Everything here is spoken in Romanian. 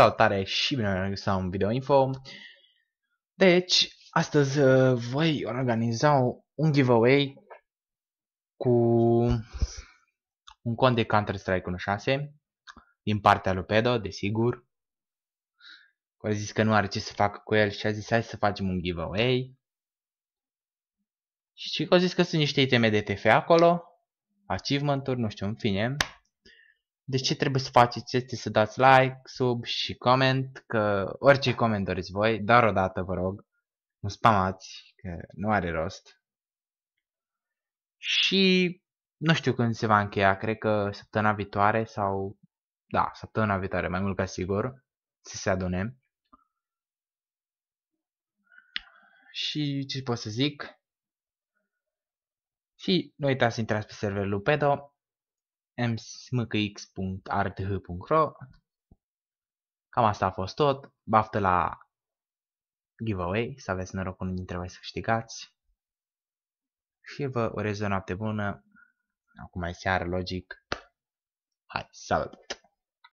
Salutare și bine venit la un video info. Deci, astăzi uh, voi organiza un giveaway cu un cont de Counter-Strike 6 din partea lui Pedo, desigur. Că a zis că nu are ce să facă cu el și a zis hai să facem un giveaway. Și că a zis că sunt niște iteme de TF acolo, achievement-uri, nu știu, în fine de ce trebuie să faceți este să dați like, sub și coment, că orice coment doriți voi, dar odată vă rog, nu spamați, că nu are rost. Și nu știu când se va încheia, cred că săptămâna viitoare sau, da, săptămâna viitoare, mai mult ca sigur, să se adune. Și ce pot să zic? Și nu uitați să intrați pe serverul Lupedo, msmkx.rth.ro Cam asta a fost tot. Baftă la giveaway, să aveți noroc unul dintre voi să câștigați. Și vă urez o noapte bună. Acum e seară, logic. Hai, salut!